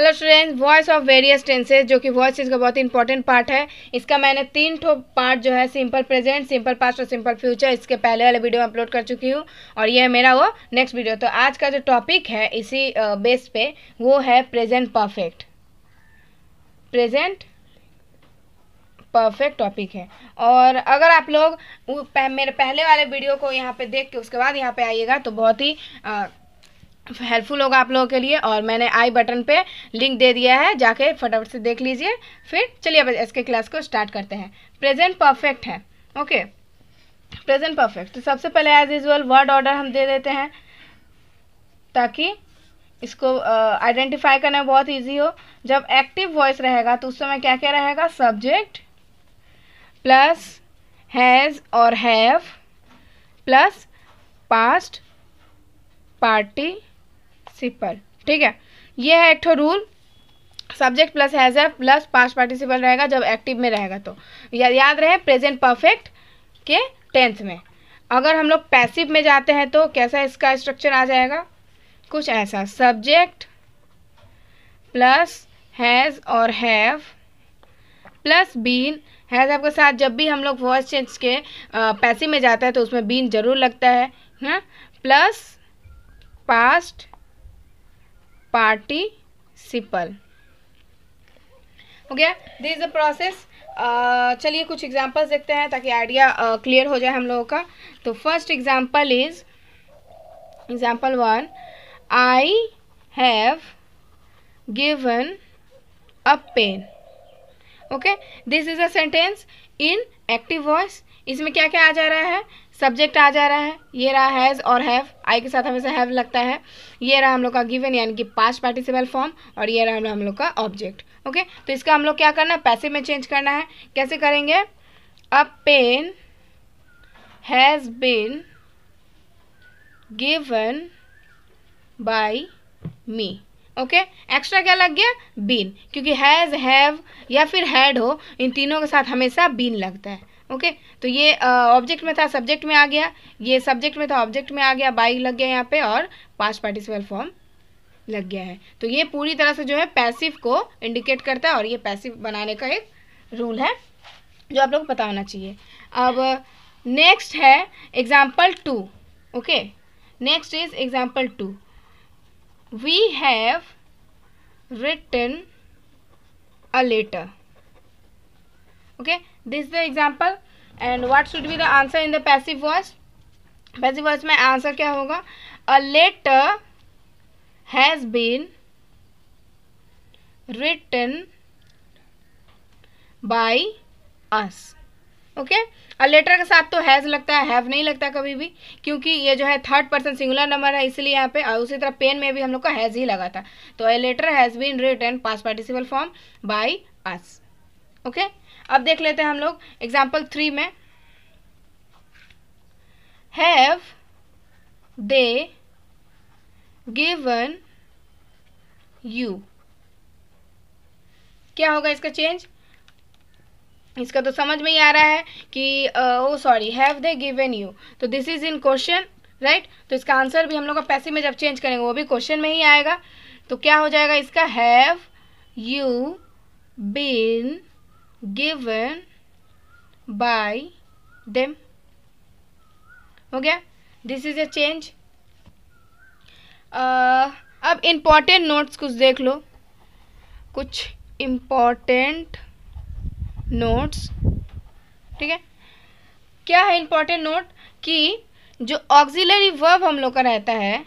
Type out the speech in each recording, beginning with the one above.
Hello students voice of various tenses जो कि voice इसका बहुत ही इंपॉर्टेंट पार्ट है इसका मैंने तीन ठो पार्ट जो है सिंपल प्रेजेंट सिंपल पास्ट और सिंपल फ्यूचर इसके पहले वाले वीडियो अपलोड कर चुकी हूँ और ये है मेरा वो नेक्स्ट वीडियो तो आज का जो टॉपिक है इसी बेस पे वो है present perfect present perfect topic है और अगर आप लोग पह, मेरे पहले वाले वीडियो को यहाँ पे देख के उसके बाद यहाँ पे आइएगा तो बहुत ही आ, हेल्पफुल होगा आप लोगों के लिए और मैंने आई बटन पे लिंक दे दिया है जाके फटाफट से देख लीजिए फिर चलिए अब इसके क्लास को स्टार्ट करते हैं प्रेजेंट परफेक्ट है ओके प्रेजेंट परफेक्ट तो सबसे पहले एज यूजल वर्ड ऑर्डर हम दे देते हैं ताकि इसको आइडेंटिफाई uh, करना बहुत इजी हो जब एक्टिव वॉइस रहेगा तो उस समय क्या क्या रहेगा सब्जेक्ट प्लस हैज़ और have plus past party participle ठीक है ये है एक रूल सब्जेक्ट प्लस हैज है प्लस पास्ट पार्टिसिपल रहेगा जब एक्टिव में रहेगा तो या, याद रहे प्रेजेंट परफेक्ट के टेंथ में अगर हम लोग पैसिव में जाते हैं तो कैसा इसका स्ट्रक्चर आ जाएगा कुछ ऐसा सब्जेक्ट प्लस हैज़ और हैव प्लस बीन हैज़ आपके साथ जब भी हम लोग वॉइस चेंज के पैसिव में जाते हैं तो उसमें बीन जरूर लगता है प्लस हाँ? पास्ट पार्टिसिपल हो गया दिस इज द प्रोसेस चलिए कुछ एग्जांपल्स देखते हैं ताकि आइडिया क्लियर uh, हो जाए हम लोगों का तो first example is example one I have given a pen okay this is a sentence in active voice इसमें क्या क्या आ जा रहा है सब्जेक्ट आ जा रहा है ये रहा हैज़ और हैव आई के साथ हमेशा हैव लगता है ये रहा हम लोग का गिवन यानी कि पास्ट पार्टिसिपल फॉर्म और ये रहा हम लोग हम लोग का ऑब्जेक्ट ओके तो इसका हम लोग क्या करना है पैसे में चेंज करना है कैसे करेंगे a pen has been given by me okay extra क्या लग गया बीन क्योंकि हैज़ हैव या फिर हैड हो इन तीनों के साथ हमेशा बीन लगता है ओके तो ये ऑब्जेक्ट uh, में था सब्जेक्ट में आ गया ये सब्जेक्ट में था ऑब्जेक्ट में आ गया बाई लग गया यहाँ पे और पास्ट पार्टिसिपल फॉर्म लग गया है तो ये पूरी तरह से जो है पैसिव को इंडिकेट करता है और ये पैसिव बनाने का एक रूल है जो आप लोग को पता होना चाहिए अब नेक्स्ट है example two okay next is example two we have written a letter okay this is the example and what should be the answer in the passive voice passive voice में answer क्या होगा a letter has been written by us okay okay? और letter के साथ तो has लगता है have नहीं लगता कभी भी क्योंकि ये जो है थर्ड पर्सन सिंगुलर नंबर है इसलिए यहाँ पे और उसी तरह पेन में भी हम लोग का हैज ही लगा था तो a letter has been written past participle form by us okay अब देख लेते हैं हम लोग एग्जाम्पल थ्री में हैव दे गिवन यू क्या होगा इसका चेंज इसका तो समझ में ही आ रहा है कि oh sorry have they given you तो this is in question right तो इसका आंसर भी हम लोग पैसे में जब चेंज करेंगे वो भी क्वेश्चन में ही आएगा तो क्या हो जाएगा इसका have you been given by them हो गया दिस इज अ चेंज अब इम्पॉर्टेंट नोट्स कुछ देख लो कुछ इम्पॉर्टेंट नोट्स ठीक है क्या है इम्पॉर्टेंट नोट कि जो ऑक्सिलरी वर्ब हम लोग का रहता है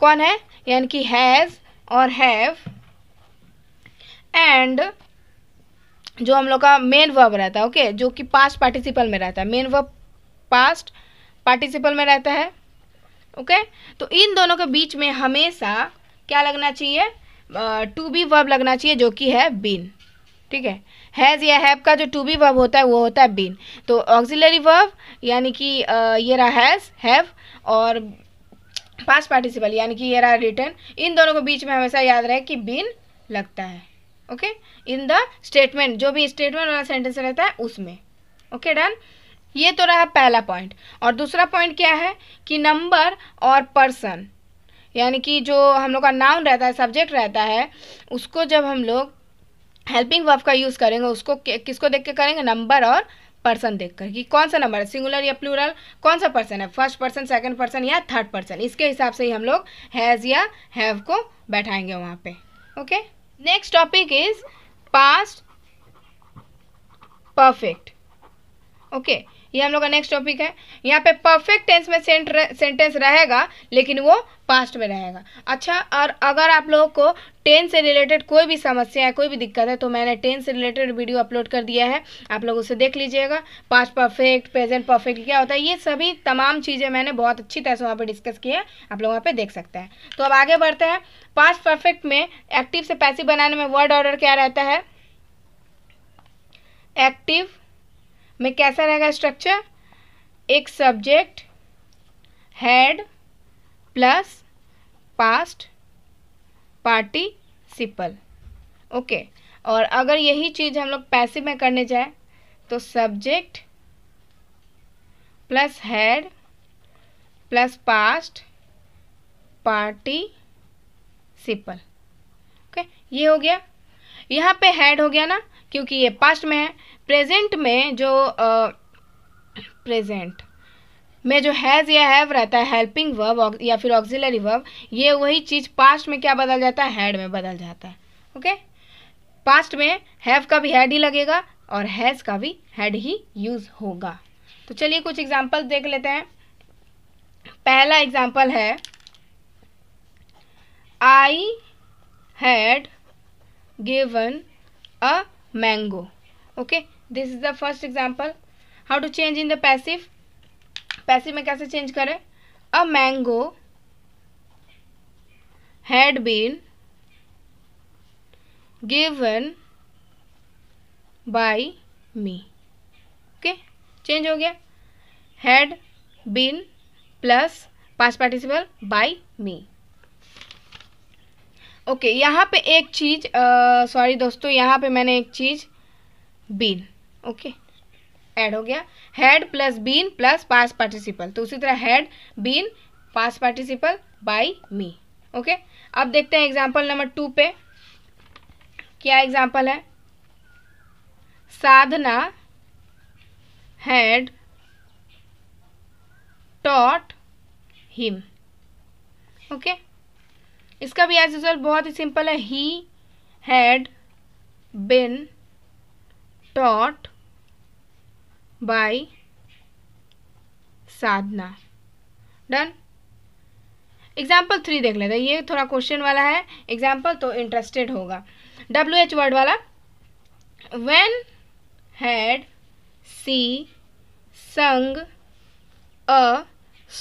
कौन है यानी कि हैज़ और हैव एंड जो हम लोग का मेन वर्ब रहता है ओके जो कि पास्ट पार्टिसिपल में रहता है मेन वर्ब पास्ट पार्टिसिपल में रहता है ओके तो इन दोनों के बीच में हमेशा क्या लगना चाहिए टू बी वर्ब लगना चाहिए जो कि है बीन ठीक है हैज़ या हैव का जो टू बी वर्ब होता है वो होता है बीन तो ऑक्सिलरी वर्ब यानी कि ये रहा हैज़ हैव और पास्ट पार्टिसिपल यानी कि ये रहा रिटर्न इन दोनों के बीच में हमेशा याद रहे कि बीन लगता है ओके इन द स्टेटमेंट जो भी स्टेटमेंट वाला सेंटेंस रहता है उसमें ओके okay, डन ये तो रहा पहला पॉइंट और दूसरा पॉइंट क्या है कि नंबर और पर्सन यानी कि जो हम लोग का नाउन रहता है सब्जेक्ट रहता है उसको जब हम लोग हेल्पिंग वर्ब का यूज़ करेंगे उसको किसको देख के करेंगे नंबर और पर्सन देखकर कि कौन सा नंबर है सिंगुलर या प्लूरल कौन सा पर्सन है फर्स्ट पर्सन सेकंड पर्सन या थर्ड पर्सन इसके हिसाब से ही हम लोग हैज़ या हैव को बैठाएंगे वहाँ पे okay okay? Next topic is past perfect okay ये हम लोग का नेक्स्ट टॉपिक है यहाँ पे परफेक्ट टेंस में सेंटेंस रहेगा लेकिन वो पास्ट में रहेगा अच्छा और अगर आप लोगों को टेंस से रिलेटेड कोई भी समस्या है कोई भी दिक्कत है तो मैंने टेंस से रिलेटेड वीडियो अपलोड कर दिया है आप लोग उसे देख लीजिएगा पास्ट परफेक्ट प्रेजेंट परफेक्ट क्या होता है ये सभी तमाम चीज़ें मैंने बहुत अच्छी तरह से वहाँ पर डिस्कस किया है आप लोग वहाँ पर देख सकते हैं तो अब आगे बढ़ते हैं पास्ट परफेक्ट में एक्टिव से पैसिव बनाने में वर्ड ऑर्डर क्या रहता है एक्टिव में कैसा रहेगा स्ट्रक्चर एक subject had plus past participle okay और अगर यही चीज़ हम लोग पैसिव में करने जाए तो subject plus had plus past participle okay ये हो गया यहाँ पे हैड हो गया ना क्योंकि ये पास्ट में है प्रेजेंट में जो प्रेजेंट में जो हैज़ या हैव रहता है हेल्पिंग वर्ब या फिर ऑक्सिलरी वर्ब ये वही चीज़ पास्ट में क्या बदल जाता है हैड में बदल जाता है ओके पास्ट में हैव का भी हैड ही लगेगा और हैज़ का भी हैड ही यूज़ होगा तो चलिए कुछ एग्जाम्पल देख लेते हैं पहला एग्जाम्पल है I had given a mango okay this is the first example how to change in the passive passive में कैसे चेंज करें a mango had been given by me okay change हो गया had been plus past participle by me okay यहाँ पे एक चीज़ sorry दोस्तों यहाँ पे मैंने एक चीज़ बीन ओके ऐड हो गया had plus been plus past participle तो उसी तरह had been past participle by me okay अब देखते हैं एग्जाम्पल नंबर टू पे क्या एग्जाम्पल है Sadhana had taught him okay okay? इसका भी एज यूजल बहुत ही सिंपल है he had been taught by Sadhana done example three देख लेते हैं ये थोड़ा क्वेश्चन वाला है एग्जाम्पल तो इंटरेस्टेड होगा डब्ल्यू एच वर्ड वाला when had she sung a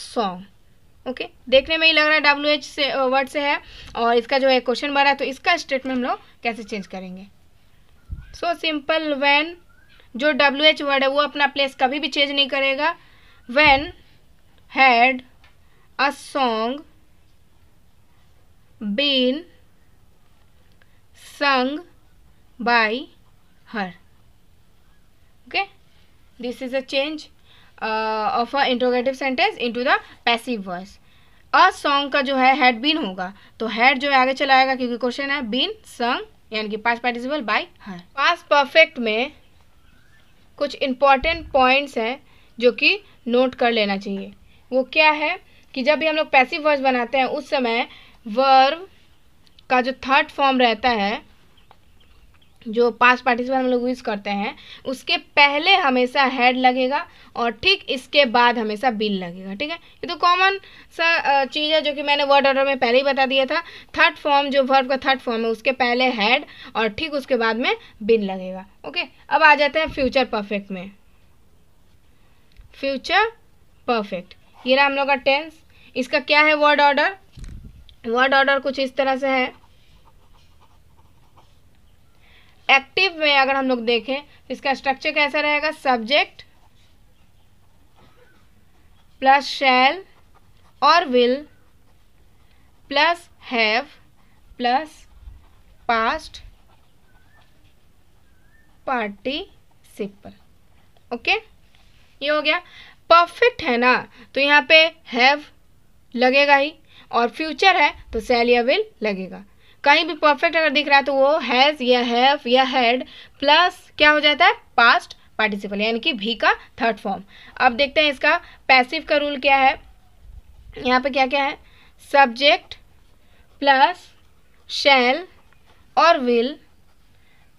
song okay okay? देखने में ही लग रहा है डब्ल्यू एच से वर्ड से है और इसका जो है क्वेश्चन बन रहा है तो इसका स्टेटमेंट हम लोग कैसे चेंज करेंगे सो सिंपल वैन जो डब्ल्यू एच वर्ड है वो अपना प्लेस कभी भी चेंज नहीं करेगा when had a song been sung by her okay this is a change uh, of a interrogative sentence into the passive voice a song का जो है हैड been होगा तो had जो है आगे चला आएगा क्योंकि क्वेश्चन है been संग यानी कि past participle by her. Past perfect में कुछ इम्पॉर्टेंट points हैं जो कि नोट कर लेना चाहिए वो क्या है कि जब भी हम लोग पैसिव वर्स बनाते हैं उस समय वर्व का जो थर्ड फॉर्म रहता है जो पास पार्टिसिपेंट हम लोग यूज़ करते हैं उसके पहले हमेशा हेड लगेगा और ठीक इसके बाद हमेशा बिल लगेगा ठीक है ये तो कॉमन सा चीज़ है जो कि मैंने वर्ड ऑर्डर में पहले ही बता दिया था थर्ड फॉर्म जो वर्ब का थर्ड फॉर्म है उसके पहले हेड और ठीक उसके बाद में बिल लगेगा ओके अब आ जाते हैं फ्यूचर परफेक्ट में फ्यूचर परफेक्ट ये रहा हम लोग का टेंस इसका क्या है वर्ड ऑर्डर वर्ड ऑर्डर कुछ इस तरह से है एक्टिव में अगर हम लोग देखें तो इसका स्ट्रक्चर कैसा रहेगा सब्जेक्ट प्लस शैल और will plus have plus past party participle okay ये हो गया परफेक्ट है ना तो यहाँ पे हैव लगेगा ही और फ्यूचर है तो सेल या विल लगेगा कहीं भी परफेक्ट अगर दिख रहा है तो वो हैज़ या हैव या हैड प्लस क्या हो जाता है पास्ट पार्टिसिपल यानी कि भी का थर्ड फॉर्म अब देखते हैं इसका पैसिव का रूल क्या है यहाँ पे क्या क्या है सब्जेक्ट प्लस शैल और will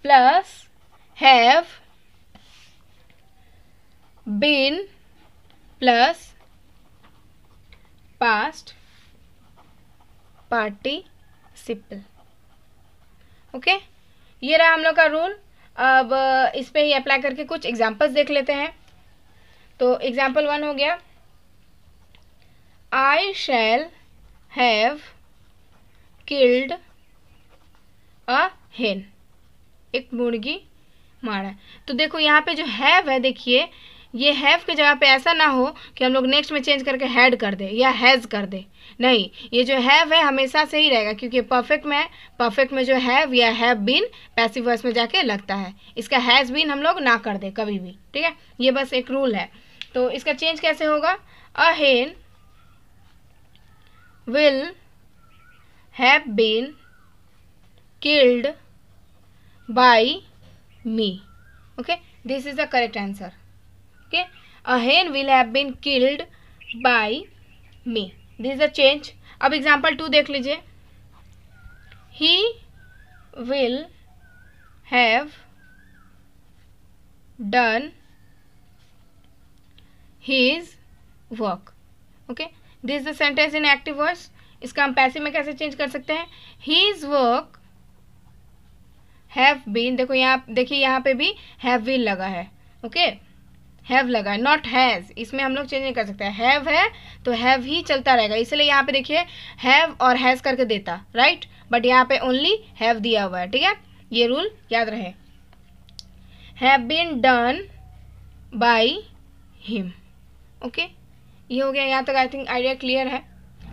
plus have been plus past participle okay ये रहा हम लोग का रूल अब इस पर ही अप्लाई करके कुछ एग्जाम्पल्स देख लेते हैं तो एग्जाम्पल वन हो गया आई शैल हैव किल्ड अ हेन एक मुर्गी मारा है तो देखो यहाँ पे जो हैव है देखिए ये हैव की जगह पे ऐसा ना हो कि हम लोग नेक्स्ट में चेंज करके हैड कर दे या हैज़ कर दे नहीं ये जो हैव है हमेशा से ही रहेगा क्योंकि परफेक्ट में परफेक्ट में जो हैव या हैव बीन पैसिव वर्स में जाके लगता है इसका हैज़ बीन हम लोग ना कर दे कभी भी ठीक है ये बस एक रूल है तो इसका चेंज कैसे होगा a hen will have been killed by me okay this is the correct answer okay a hen will have been killed by me this is a change अब एग्जाम्पल टू देख लीजिए he will have done his work okay this is the sentence in active voice इसका हम पैसे में कैसे change कर सकते हैं हीज वर्क हैव बीन देखो यहाँ देखिए यहाँ पे भी हैव विल लगा है ओके okay? हैव लगा नॉट हैज़ इसमें हम लोग चेंज नहीं कर सकते हैव है तो हैव ही चलता रहेगा इसलिए यहाँ पे देखिए हैव और हैज़ करके देता राइट बट यहाँ पे ओनली हैव दिया हुआ है ठीक है ये रूल याद रहे have been done by him okay ये हो गया यहाँ तक आई थिंक आइडिया क्लियर है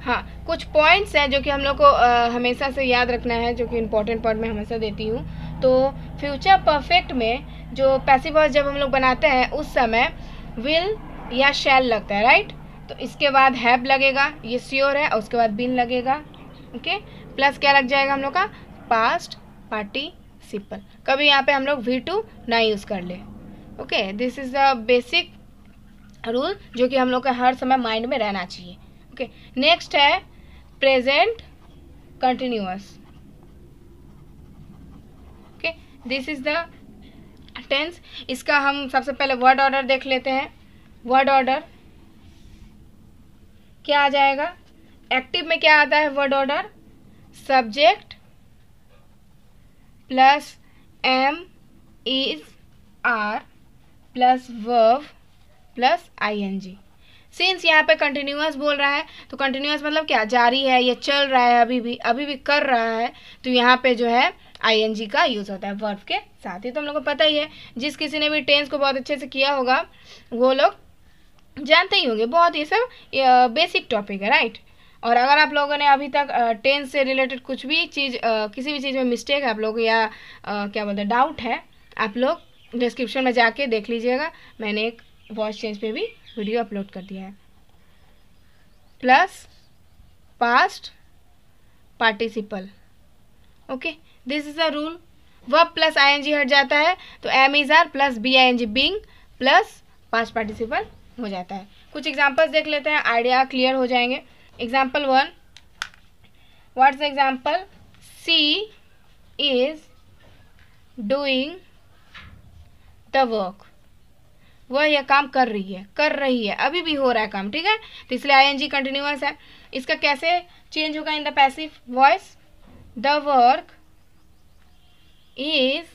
हाँ कुछ पॉइंट्स हैं जो कि हम लोग को आ, हमेशा से याद रखना है जो कि इम्पोर्टेंट पॉइंट मैं हमेशा देती हूँ तो फ्यूचर परफेक्ट में जो पैसिव वॉइस जब हम लोग बनाते हैं उस समय विल या शैल लगता है राइट तो इसके बाद हैब लगेगा ये श्योर है और उसके बाद बिन लगेगा ओके प्लस क्या लग जाएगा हम लोग का पास्ट पार्टी सिंपल कभी यहाँ पे हम लोग वी टू ना यूज़ कर ले okay this is the basic rule जो कि हम लोग का हर समय माइंड में रहना चाहिए ओके okay. नेक्स्ट है present continuous okay this is the tense इसका हम सबसे पहले वर्ड ऑर्डर देख लेते हैं वर्ड ऑर्डर क्या आ जाएगा एक्टिव में क्या आता है word order subject plus am is are plus verb plus I N G since यहाँ पे कंटिन्यूस बोल रहा है तो कंटिन्यूस मतलब क्या जारी है ये चल रहा है अभी भी अभी भी कर रहा है तो यहाँ पे जो है आईएनजी का यूज़ होता है वर्ब के साथ ही तो हम लोग को पता ही है जिस किसी ने भी टेंस को बहुत अच्छे से किया होगा वो लोग जानते ही होंगे बहुत ये सब बेसिक टॉपिक है राइट और अगर आप लोगों ने अभी तक टेंस से रिलेटेड कुछ भी चीज़ किसी भी चीज़ में मिस्टेक है आप लोग या आ, क्या बोलते हैं डाउट है आप लोग डिस्क्रिप्शन में जाके देख लीजिएगा मैंने एक वॉइस चेंज पे भी वीडियो अपलोड कर दिया है plus past participle okay this is the rule verb plus I N G हट जाता है तो am is are plus B I N G being plus पांच पार्टिसिपल हो जाता है कुछ एग्जाम्पल्स देख लेते हैं आइडिया क्लियर हो जाएंगे example one what's example she is doing the work वह यह काम कर रही है कर रही है अभी भी हो रहा है काम ठीक है तो इसलिए आई एन जी कंटिन्यूस है इसका कैसे चेंज होगा in the passive voice the work is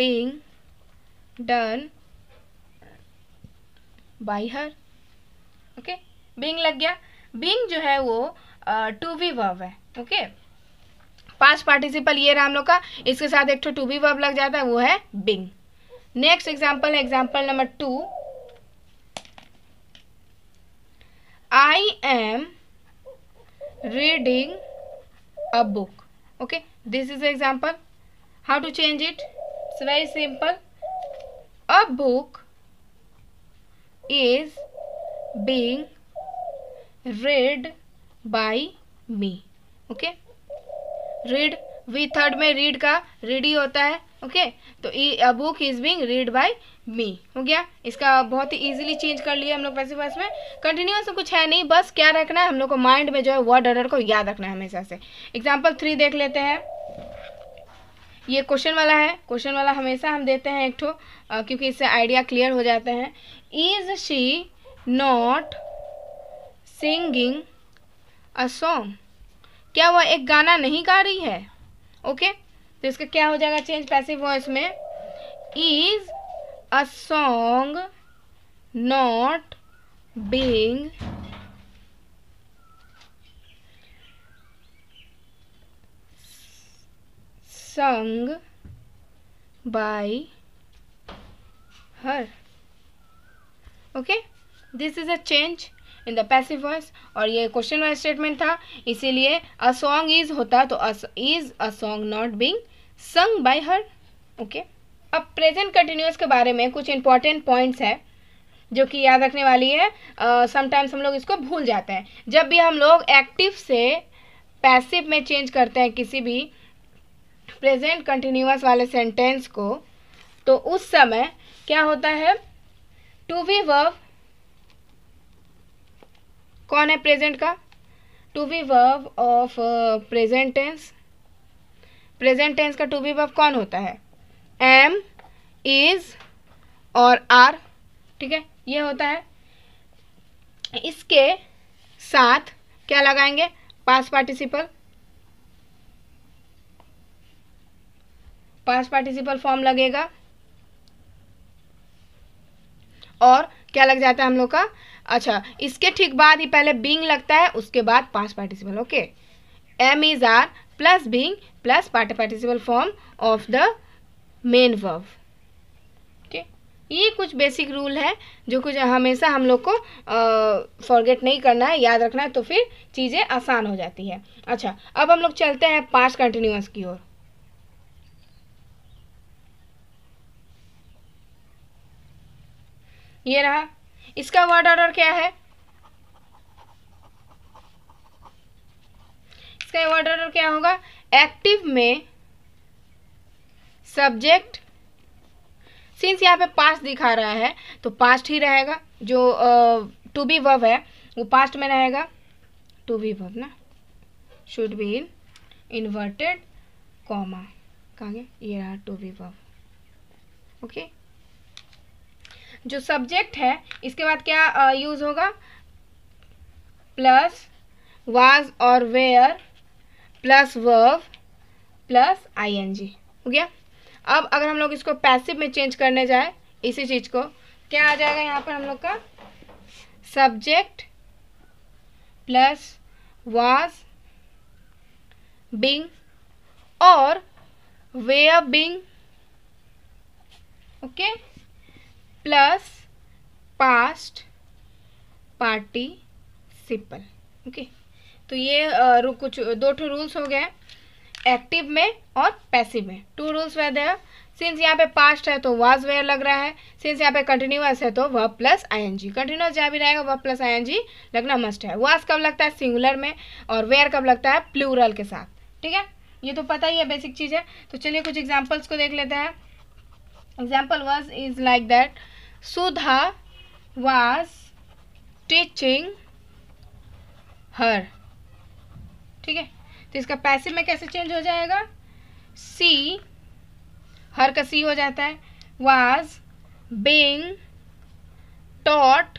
being done by her okay okay? being लग गया being जो है वो टू वी वर्ब है ओके okay? पार्टिसिपल ये राम हम लोग का इसके साथ एक टू वी वर्ब लग जाता है वो है being next example example number two I am reading a book okay this is example how to change it it's very simple a book is being read by me okay read V third में read का read ही होता है okay okay? तो a book is being read by me हो गया इसका बहुत ही इजीली चेंज कर लिया हम लोग पैसे पास में कंटिन्यूस कुछ है नहीं बस क्या रखना है हम लोग को माइंड में जो है वर्ड ऑर्डर को याद रखना है हमेशा से एग्जाम्पल थ्री देख लेते हैं ये क्वेश्चन वाला है क्वेश्चन वाला हमेशा हम देते हैं एक ठो क्योंकि इससे आइडिया क्लियर हो जाते हैं is she not singing a song क्या वह एक गाना नहीं गा रही है ओके okay? तो इसका क्या हो जाएगा चेंज पैसिव वॉइस में is a song not being sung by her okay this is a change in the passive voice और ये क्वेश्चन वाइज स्टेटमेंट था इसीलिए अ सॉन्ग इज होता तो is a song not being sung by her okay अब present continuous के बारे में कुछ इंपॉर्टेंट points है जो कि याद रखने वाली है समटाइम्स uh, हम लोग इसको भूल जाते हैं जब भी हम लोग एक्टिव से पैसिव में चेंज करते हैं किसी भी प्रेजेंट कंटिन्यूस वाले सेंटेंस को तो उस समय क्या होता है टू वी वर्व कौन है प्रेजेंट का to be verb of present tense present tense का टू वी वर्व कौन होता है एम इज और आर ठीक है ये होता है इसके साथ क्या लगाएंगे past participle past participle form लगेगा और क्या लग जाता है हम लोग का अच्छा इसके ठीक बाद ही पहले बींग लगता है उसके बाद past participle okay am is are plus being plus part participle form of the main verb ये कुछ बेसिक रूल है जो कुछ हमेशा हम लोग को फॉरगेट नहीं करना है याद रखना है तो फिर चीज़ें आसान हो जाती है अच्छा अब हम लोग चलते हैं पास्ट कंटिन्यूस की ओर ये रहा इसका वर्ड ऑर्डर क्या है इसका वर्ड ऑर्डर क्या होगा एक्टिव में सब्जेक्ट सिंस यहाँ पे पास्ट दिखा रहा है तो पास्ट ही रहेगा जो टू बी वर्ब है वो पास्ट में रहेगा टू बी वर्ब ना should be in inverted comma कहा गया ये रहा टू बी वर्ब ओके जो सब्जेक्ट है इसके बाद क्या यूज़ होगा प्लस वाज और were plus verb plus I N G हो गया अब अगर हम लोग इसको पैसिव में चेंज करने जाए इसी चीज़ को क्या आ जाएगा यहाँ पर हम लोग का सब्जेक्ट प्लस वाज बिंग और were being okay plus past participle okay तो ये कुछ दो ठो रूल्स हो गए एक्टिव में और पैसिव में टू रूल्स वे दे सिंस यहाँ पे पास्ट है तो वाज वेयर लग रहा है सिंस यहाँ पे कंटिन्यूअस है तो वह प्लस आईएनजी कंटिन्यूअस जहाँ भी रहेगा वह प्लस आईएनजी लगना मस्ट है वाज कब लगता है सिंगुलर में और वेयर कब लगता है प्लूरल के साथ ठीक है ये तो पता ही है बेसिक चीज़ है तो चलिए कुछ एग्जाम्पल्स को देख लेते हैं example was is like that Sudha was teaching her. ठीक है तो इसका पैसिव में कैसे चेंज हो जाएगा सी हर का सी हो जाता है was being taught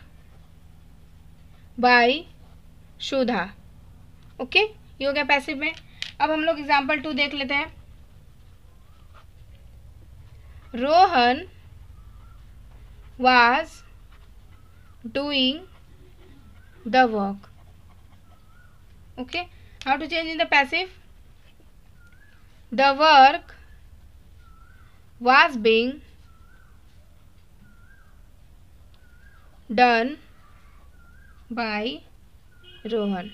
by Sudha okay ये हो गया पैसिव में अब हम लोग एग्जाम्पल टू देख लेते हैं Rohan was doing the work okay how to change in the passive the work was being done by rohan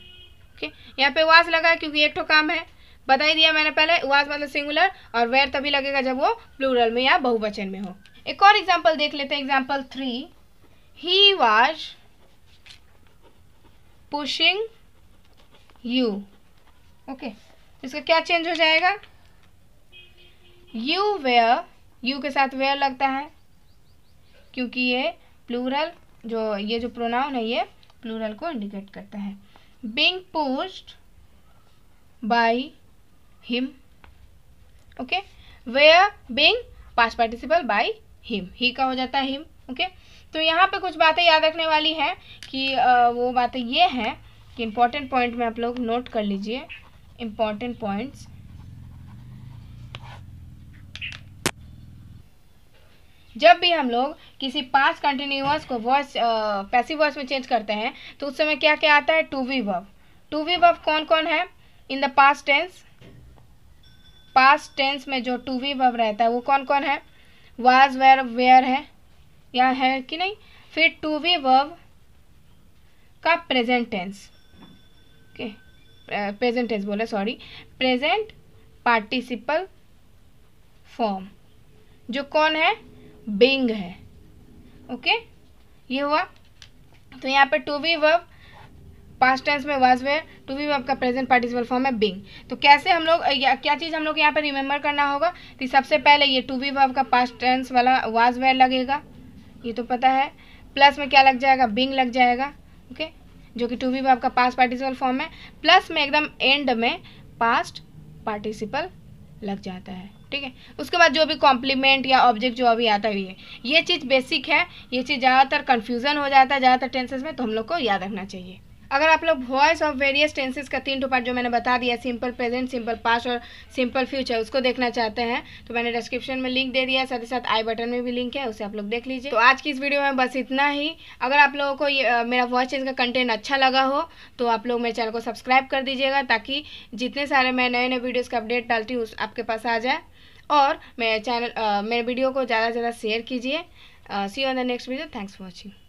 okay? yahan pe was laga है क्योंकि एक तो काम है बता ही दिया मैंने पहले वाज मतलब सिंगुलर और वेर तभी लगेगा जब वो प्लूरल में या बहुवचन में हो एक और एग्जाम्पल देख लेते हैं example three he was pushing you okay इसका क्या चेंज हो जाएगा यू वेयर यू के साथ वेयर लगता है क्योंकि ये प्लूरल जो ये जो प्रोनाउन है ये प्लूरल को इंडिकेट करता है being pushed by him okay were being past participle by him ही का हो जाता है हिम ओके तो यहाँ पे कुछ बातें याद रखने वाली हैं कि वो बातें ये हैं कि इम्पॉर्टेंट पॉइंट में आप लोग नोट कर लीजिए इम्पॉर्टेंट पॉइंट्स जब भी हम लोग किसी पास कंटिन्यूस को वॉइस पैसिव वॉइस में चेंज करते हैं तो उस समय क्या क्या आता है to be verb to be verb कौन कौन है in the past tense past tense में जो टू वी वर्ब रहता है वो कौन कौन है वाज वेयर वेयर है या है कि नहीं फिर टू वी वर्ब का present tense okay present tense बोला सॉरी प्रेजेंट पार्टिसिपल फॉर्म जो कौन है बिंग है ओके okay? ये हुआ तो यहाँ पर to be verb past tense में वाज वेयर टू बी आपका प्रेजेंट पार्टिसिपल फॉर्म है बिंग तो कैसे हम लोग क्या चीज़ हम लोग यहाँ पर रिमेंबर करना होगा कि सबसे पहले ये टू बी आपका पास्ट टेंस वाला वाज वेयर लगेगा ये तो पता है प्लस में क्या लग जाएगा बिंग लग जाएगा ओके जो कि टू बी आपका पास्ट पार्टिसिपल फॉर्म है प्लस में एकदम एंड में पास्ट पार्टिसिपल लग जाता है ठीक है उसके बाद जो भी कॉम्प्लीमेंट या ऑब्जेक्ट जो अभी आता हुई है ये चीज़ बेसिक है ये चीज़ ज़्यादातर कन्फ्यूज़न हो जाता है ज़्यादातर टेंसेस में तो हम लोग को याद रखना चाहिए अगर आप लोग वॉइस और वेरियस टेंसेज का तीन टू पार्ट जो मैंने बता दिया सिंपल प्रेजेंट सिंपल पास्ट और सिंपल फ्यूचर उसको देखना चाहते हैं तो मैंने डिस्क्रिप्शन में लिंक दे दिया है साथ ही साथ आई बटन में भी लिंक है उसे आप लोग देख लीजिए तो आज की इस वीडियो में बस इतना ही अगर आप लोगों को ये, मेरा वॉइस चेंज का कंटेंट अच्छा लगा हो तो आप लोग मेरे चैनल को सब्सक्राइब कर दीजिएगा ताकि जितने सारे मैं नए नए वीडियोज़ का अपडेट डालती हूँ आपके पास आ जाए और मेरे चैनल मेरे वीडियो को ज़्यादा से ज़्यादा शेयर कीजिए see on the next video thanks for watching